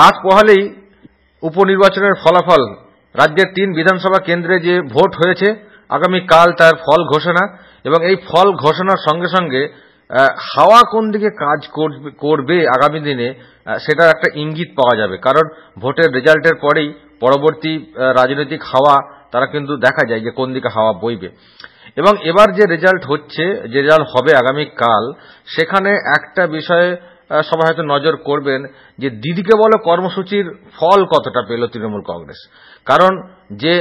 রাত পোহালেই উপনির্বাচনের ফলাফল রাজ্যের তিন বিধানসভা কেন্দ্রে যে ভোট হয়েছে আগামী কাল তার ফল ঘোষণা এবং এই ফল ঘোষণার সঙ্গে সঙ্গে হাওয়া কোন দিকে কাজ করবে আগামী দিনে সেটার একটা ইঙ্গিত পাওয়া যাবে কারণ ভোটের রেজাল্টের পরেই পরবর্তী রাজনৈতিক হাওয়া তারা কিন্তু দেখা যায় যে কোন দিকে হাওয়া বইবে এবং এবার যে রেজাল্ট হচ্ছে যে রেজাল্ট হবে আগামী কাল সেখানে একটা বিষয়ে সবাই হয়তো নজর করবেন যে দিদিকে বলো কর্মসূচির ফল কতটা পেল তৃণমূল কংগ্রেস কারণ যে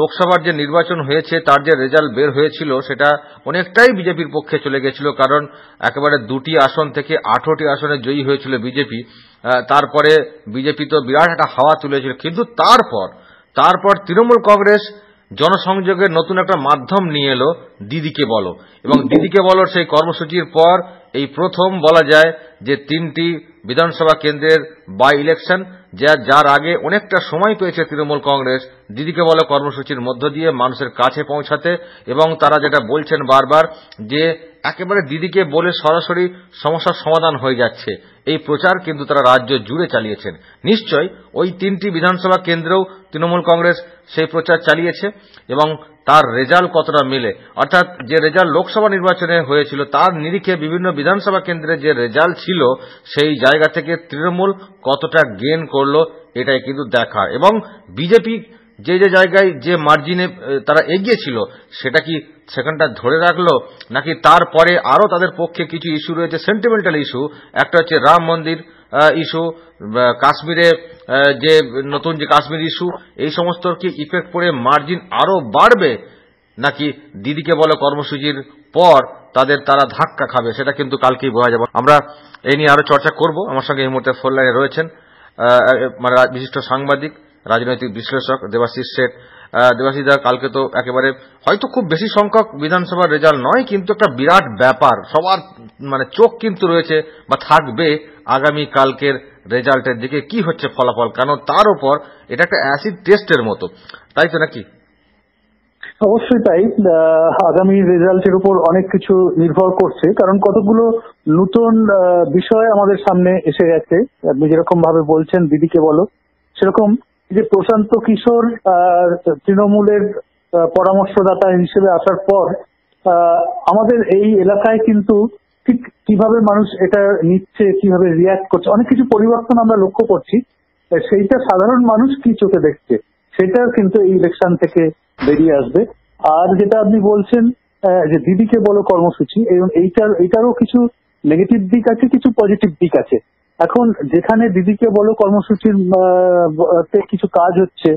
লোকসভার যে নির্বাচন হয়েছে তার যে রেজাল্ট বের হয়েছিল সেটা অনেকটাই বিজেপির পক্ষে চলে গেছিল কারণ একেবারে দুটি আসন থেকে আঠোটি আসনে জয়ী হয়েছিল বিজেপি তারপরে বিজেপি তো বিরাট একটা হাওয়া তুলেছিল কিন্তু তারপর তারপর তৃণমূল কংগ্রেস জনসংযোগের নতুন একটা মাধ্যম নিয়ে এলো দিদিকে বলো এবং দিদিকে বলো সেই কর্মসূচির পর এই প্রথম বলা যায় যে তিনটি বিধানসভা কেন্দ্রের বাই ইলেকশন যা যার আগে অনেকটা সময় পেয়েছে তৃণমূল কংগ্রেস দিদিকে বলো কর্মসূচির মধ্য দিয়ে মানুষের কাছে পৌঁছাতে এবং তারা যেটা বলছেন বারবার যে একেবারে দিদিকে বলে সরাসরি সমস্যার সমাধান হয়ে যাচ্ছে এই প্রচার কিন্তু তারা রাজ্য জুড়ে চালিয়েছেন নিশ্চয় ওই তিনটি বিধানসভা কেন্দ্রেও তৃণমূল কংগ্রেস সেই প্রচার চালিয়েছে এবং তার রেজাল্ট কতটা মিলে অর্থাৎ যে রেজাল্ট লোকসভা নির্বাচনে হয়েছিল তার নিরিখে বিভিন্ন বিধানসভা কেন্দ্রে যে রেজাল্ট ছিল সেই জায়গা থেকে তৃণমূল কতটা গেন করলো এটাই কিন্তু দেখার এবং বিজেপি যে যে জায়গায় যে মার্জিনে তারা এগিয়েছিল সেটা কি সেখানটা ধরে রাখলো নাকি তারপরে আরও তাদের পক্ষে কিছু ইস্যু রয়েছে সেন্টিমেন্টাল ইস্যু একটা হচ্ছে রাম মন্দির ইস্যু কাশ্মীরে যে নতুন যে কাশ্মীর ইস্যু এই সমস্ত কি ইফেক্ট পড়ে মার্জিন আরও বাড়বে নাকি দিদিকে বলো কর্মসূচির পর তাদের তারা ধাক্কা খাবে সেটা কিন্তু কালকেই বোঝা যাবে আমরা এই নিয়ে আরো চর্চা করব আমার সঙ্গে এই মুহূর্তে ফোন লাইনে রয়েছেন মানে বিশিষ্ট সাংবাদিক রাজনৈতিক বিশ্লেষক দেবাশিস শেঠ দা কালকে তো একেবারে হয়তো খুব বেশি সংখ্যক বিধানসভার রেজাল্ট নয় কিন্তু একটা বিরাট ব্যাপার সবার মানে চোখ কিন্তু রয়েছে বা থাকবে আগামী কালকের রেজাল্টের দিকে কি হচ্ছে ফলাফল কারণ তার উপর এটা একটা অ্যাসিড টেস্টের মতো তাই তো নাকি অবশ্যই তাই আগামী রেজাল্টের উপর অনেক কিছু নির্ভর করছে কারণ কতগুলো নতুন বিষয় আমাদের সামনে এসে গেছে আপনি যেরকম ভাবে বলছেন দিদিকে বলো সেরকম যে প্রশান্ত কিশোর তৃণমূলের পরামর্শদাতা হিসেবে আসার পর আমাদের এই এলাকায় কিন্তু ঠিক কিভাবে মানুষ এটা নিচ্ছে কিভাবে রিয়াক্ট করছে অনেক কিছু পরিবর্তন আমরা লক্ষ্য করছি সেইটা সাধারণ মানুষ কি চোখে দেখছে সেটা কিন্তু এই ইলেকশন থেকে বেরিয়ে আসবে আর যেটা আপনি বলছেন যে দিদিকে বলো কর্মসূচি এবং এইটার এইটারও কিছু নেগেটিভ দিক আছে কিছু পজিটিভ দিক আছে এখন যেখানে দিদিকে বলো কর্মসূচির কিছু কাজ হচ্ছে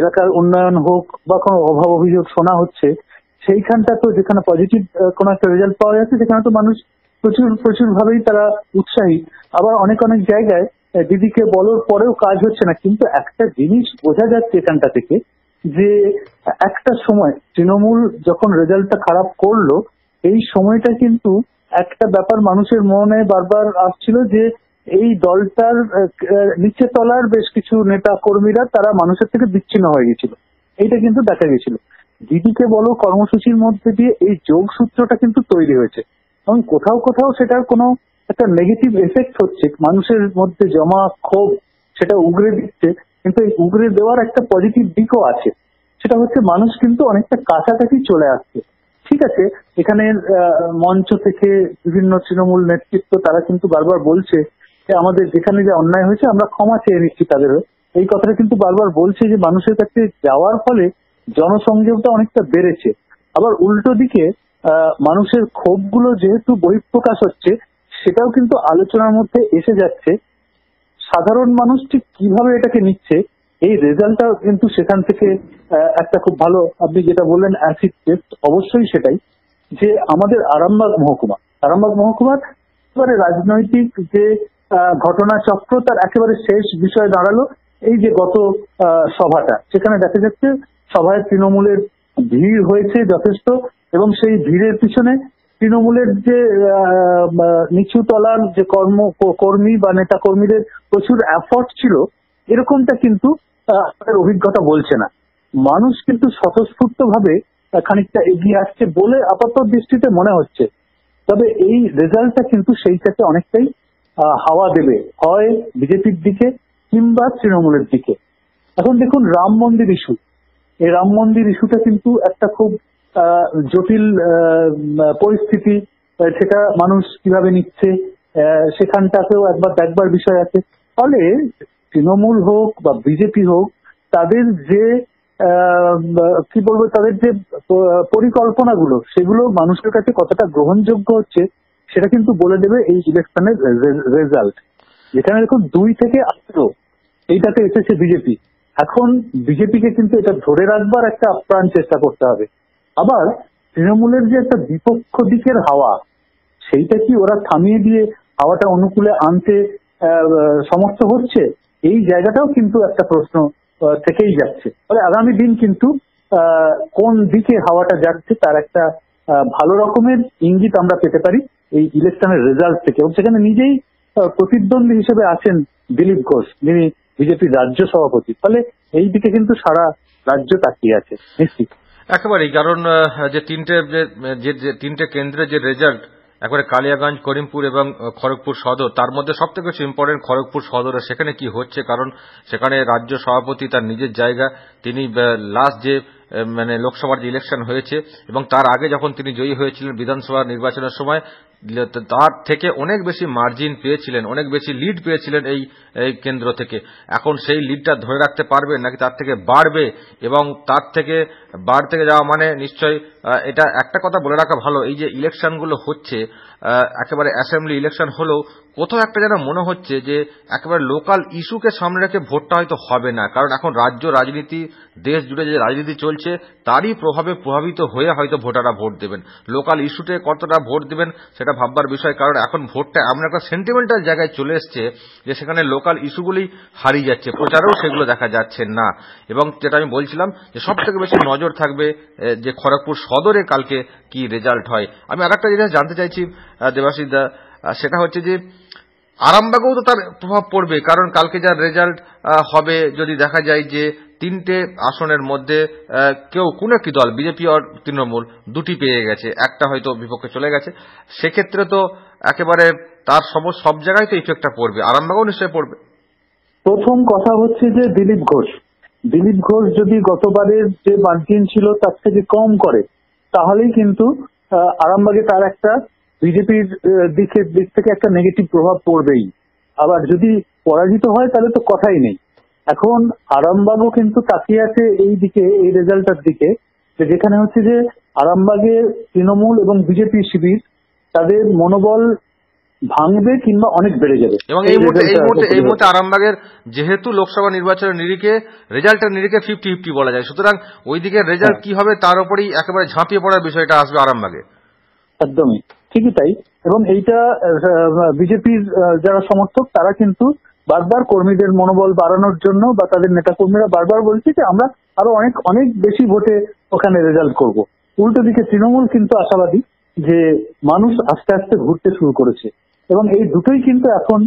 এলাকার উন্নয়ন হোক বা কোনো অভাব অভিযোগ শোনা হচ্ছে সেইখানটা তো যেখানে পজিটিভ কোনো একটা রেজাল্ট পাওয়া যাচ্ছে সেখানে তো মানুষ প্রচুর প্রচুর ভাবেই তারা উৎসাহী আবার অনেক অনেক জায়গায় দিদিকে বলার পরেও কাজ হচ্ছে না কিন্তু একটা জিনিস বোঝা যাচ্ছে এখানটা থেকে যে একটা সময় তৃণমূল যখন রেজাল্টটা খারাপ করলো এই সময়টা কিন্তু একটা ব্যাপার মানুষের মনে বারবার আসছিল যে এই দলটার নিচে তলার বেশ কিছু নেতা কর্মীরা তারা মানুষের থেকে বিচ্ছিন্ন হয়ে গেছিল এইটা কিন্তু দেখা গেছিল দিদিকে বলো কর্মসূচির মধ্যে দিয়ে এই যোগসূত্রটা কিন্তু তৈরি হয়েছে এবং কোথাও কোথাও সেটার কোনো একটা নেগেটিভ এফেক্ট হচ্ছে মানুষের মধ্যে জমা ক্ষোভ সেটা উগরে দিচ্ছে কিন্তু এই উগরে দেওয়ার একটা পজিটিভ দিকও আছে সেটা হচ্ছে মানুষ কিন্তু অনেকটা কাছাকাছি চলে আসছে ঠিক আছে এখানে মঞ্চ থেকে বিভিন্ন তৃণমূল নেতৃত্ব তারা কিন্তু বারবার বলছে যে আমাদের যেখানে যে অন্যায় হয়েছে আমরা ক্ষমা চেয়ে নিচ্ছি তাদের এই কথাটা কিন্তু বারবার বলছে যে মানুষের কাছে যাওয়ার ফলে জনসংযোগটা অনেকটা বেড়েছে আবার উল্টো দিকে মানুষের ক্ষোভগুলো যেহেতু বহিঃপ্রকাশ হচ্ছে সেটাও কিন্তু আলোচনার মধ্যে এসে যাচ্ছে সাধারণ মানুষ ঠিক কিভাবে এটাকে নিচ্ছে এই রেজাল্টটা কিন্তু সেখান থেকে একটা খুব ভালো আপনি যেটা বললেন অ্যাসিড টেস্ট অবশ্যই সেটাই যে আমাদের আরামবাগ মহকুমা আরামবাগ মহকুমার একেবারে রাজনৈতিক যে ঘটনা চক্র তার একেবারে শেষ বিষয় দাঁড়ালো এই যে গত সভাটা সেখানে দেখা যাচ্ছে সভায় তৃণমূলের ভিড় হয়েছে যথেষ্ট এবং সেই ভিড়ের পিছনে তৃণমূলের যে নিচু তলার যে কর্ম কর্মী বা নেতা কর্মীদের প্রচুর অ্যাফর্ট ছিল এরকমটা কিন্তু আমাদের অভিজ্ঞতা বলছে না মানুষ কিন্তু স্বতঃস্ফূর্ত ভাবে খানিকটা এগিয়ে আসছে বলে আপাতত দৃষ্টিতে মনে হচ্ছে তবে এই রেজাল্টটা কিন্তু সেইটাকে অনেকটাই হাওয়া দেবে হয় বিজেপির দিকে কিংবা তৃণমূলের দিকে এখন দেখুন রাম মন্দির ইস্যু এই রাম মন্দির ইস্যুটা কিন্তু একটা খুব জটিল পরিস্থিতি সেটা মানুষ কিভাবে নিচ্ছে সেখানটাতেও একবার দেখবার বিষয় আছে ফলে তৃণমূল হোক বা বিজেপি হোক তাদের যে কি বলবো তাদের যে পরিকল্পনাগুলো সেগুলো মানুষের কাছে কতটা গ্রহণযোগ্য হচ্ছে সেটা কিন্তু বলে দেবে এই ইলেকশনের রেজাল্ট যেখানে দেখুন দুই থেকে আঠেরো এইটাতে এসেছে বিজেপি এখন বিজেপিকে কিন্তু এটা ধরে রাখবার একটা আপ্রাণ চেষ্টা করতে হবে আবার তৃণমূলের যে একটা বিপক্ষ দিকের হাওয়া সেইটা কি ওরা থামিয়ে দিয়ে হাওয়াটা অনুকূলে আনতে সমর্থ হচ্ছে এই জায়গাটাও কিন্তু একটা প্রশ্ন থেকেই যাচ্ছে ফলে আগামী দিন কিন্তু কোন দিকে হাওয়াটা যাচ্ছে তার একটা ভালো রকমের ইঙ্গিত আমরা পেতে পারি এই ইলেকশনের রেজাল্ট থেকে এবং সেখানে নিজেই প্রতিদ্বন্দ্বী হিসেবে আছেন দিলীপ ঘোষ যিনি বিজেপির রাজ্য সভাপতি ফলে এই দিকে কিন্তু সারা রাজ্য তাকিয়ে আছে নিশ্চিত একেবারেই কারণ যে তিনটে যে তিনটে কেন্দ্রে যে রেজাল্ট একবারে কালিয়াগঞ্জ করিমপুর এবং খড়গপুর সদর তার মধ্যে সব থেকে বেশি ইম্পর্টেন্ট খড়গপুর সদরে সেখানে কি হচ্ছে কারণ সেখানে রাজ্য সভাপতি তার নিজের জায়গা তিনি লাস্ট যে মানে লোকসভার যে ইলেকশন হয়েছে এবং তার আগে যখন তিনি জয়ী হয়েছিলেন বিধানসভা নির্বাচনের সময় তার থেকে অনেক বেশি মার্জিন পেয়েছিলেন অনেক বেশি লিড পেয়েছিলেন এই এই কেন্দ্র থেকে এখন সেই লিডটা ধরে রাখতে পারবে নাকি তার থেকে বাড়বে এবং তার থেকে বাড় থেকে যাওয়া মানে নিশ্চয় এটা একটা কথা বলে রাখা ভালো এই যে ইলেকশনগুলো হচ্ছে একেবারে অ্যাসেম্বলি ইলেকশন হলেও কোথাও একটা যেন মনে হচ্ছে যে একেবারে লোকাল ইস্যুকে সামনে রেখে ভোটটা হয়তো হবে না কারণ এখন রাজ্য রাজনীতি দেশ জুড়ে যে রাজনীতি চলছে তারই প্রভাবে প্রভাবিত হয়ে হয়তো ভোটাররা ভোট দেবেন লোকাল ইস্যুতে কতটা ভোট দেবেন সেটা এটা ভাববার বিষয় কারণ এখন ভোটটা এমন একটা সেন্টিমেন্টাল জায়গায় চলে এসছে যে সেখানে লোকাল ইস্যুগুলি হারিয়ে যাচ্ছে প্রচারেও সেগুলো দেখা যাচ্ছে না এবং যেটা আমি বলছিলাম যে সব থেকে বেশি নজর থাকবে যে খড়গপুর সদরে কালকে কি রেজাল্ট হয় আমি আর একটা জিনিস জানতে চাইছি দেবাশিদা সেটা হচ্ছে যে আরামবাগেও তো তার প্রভাব পড়বে কারণ কালকে যার রেজাল্ট হবে যদি দেখা যায় যে তিনটে আসনের মধ্যে কেউ কোনো একটি দল বিজেপি আর তৃণমূল দুটি পেয়ে গেছে একটা হয়তো বিপক্ষে চলে গেছে সেক্ষেত্রে তো একেবারে তার সব সব জায়গায় তো ইফেক্টটা পড়বে আরামবাগও নিশ্চয়ই পড়বে প্রথম কথা হচ্ছে যে দিলীপ ঘোষ দিলীপ ঘোষ যদি গতবারের যে মার্জিন ছিল তার থেকে কম করে তাহলেই কিন্তু আরামবাগে তার একটা বিজেপির দিকে দিক থেকে একটা নেগেটিভ প্রভাব পড়বেই আবার যদি পরাজিত হয় তাহলে তো কথাই নেই এখন আরামবাগও কিন্তু তাকিয়ে আছে এই দিকে এই রেজাল্টার দিকে যেখানে হচ্ছে যে আরামবাগের তৃণমূল এবং বিজেপি শিবির তাদের মনোবল ভাঙবে কিংবা অনেক বেড়ে যাবে এবং এই মুহূর্তে এই মুহূর্তে আরামবাগের যেহেতু লোকসভা নির্বাচনের নিরিখে রেজাল্টের নিরিখে ফিফটি ফিফটি বলা যায় সুতরাং ওইদিকে রেজাল্ট হ্যাঁ। কি হবে তার উপরেই একেবারে ঝাঁপিয়ে পড়ার বিষয়টা আসবে আরামবাগে একদমই ঠিকই তাই এবং এইটা বিজেপির যারা সমর্থক তারা কিন্তু বারবার কর্মীদের মনোবল বাড়ানোর জন্য বা তাদের নেতাকর্মীরা বারবার বলছে যে আমরা আরো অনেক অনেক বেশি ভোটে ওখানে রেজাল্ট করব উল্টো দিকে তৃণমূল কিন্তু আশাবাদী যে মানুষ আস্তে আস্তে ঘুরতে শুরু করেছে এবং এই দুটোই কিন্তু এখন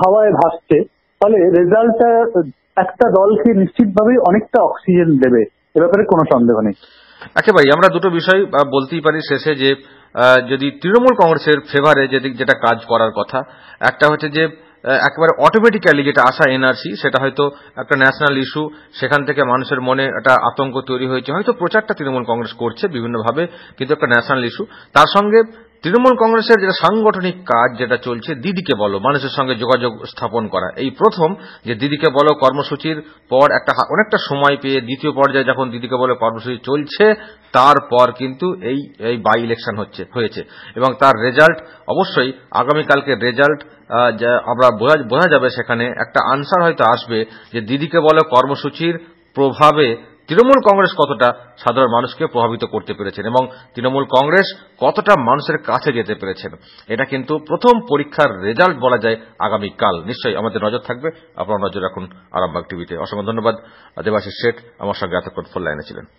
হাওয়ায় ভাসছে ফলে রেজাল্টটা একটা দলকে নিশ্চিতভাবেই অনেকটা অক্সিজেন দেবে এ ব্যাপারে কোনো সন্দেহ নেই আচ্ছা ভাই আমরা দুটো বিষয় বলতেই পারি শেষে যে যদি তৃণমূল কংগ্রেসের ফেভারে যেদিক যেটা কাজ করার কথা একটা হচ্ছে যে একেবারে অটোমেটিক্যালি যেটা আসা এনআরসি সেটা হয়তো একটা ন্যাশনাল ইস্যু সেখান থেকে মানুষের মনে একটা আতঙ্ক তৈরি হয়েছে হয়তো প্রচারটা তৃণমূল কংগ্রেস করছে বিভিন্নভাবে কিন্তু একটা ন্যাশনাল ইস্যু তার সঙ্গে তৃণমূল কংগ্রেসের যেটা সাংগঠনিক কাজ যেটা চলছে দিদিকে বলো মানুষের সঙ্গে যোগাযোগ স্থাপন করা এই প্রথম যে দিদিকে বলো কর্মসূচির পর একটা অনেকটা সময় পেয়ে দ্বিতীয় পর্যায়ে যখন দিদিকে বলো কর্মসূচি চলছে তারপর কিন্তু এই এই বাই ইলেকশন হচ্ছে হয়েছে এবং তার রেজাল্ট অবশ্যই আগামীকালকে রেজাল্ট আমরা বোঝা যাবে সেখানে একটা আনসার হয়তো আসবে যে দিদিকে বলো কর্মসূচির প্রভাবে তৃণমূল কংগ্রেস কতটা সাধারণ মানুষকে প্রভাবিত করতে পেরেছেন এবং তৃণমূল কংগ্রেস কতটা মানুষের কাছে যেতে পেরেছেন এটা কিন্তু প্রথম পরীক্ষার রেজাল্ট বলা যায় আগামীকাল নিশ্চয়ই আমাদের নজর থাকবে আপনার নজর রাখুন আরামবাগ টিভিতে অসংখ্য ধন্যবাদ দেবাশিস শেঠ আমার সঙ্গে এতক্ষণ ফোন লাইনে ছিলেন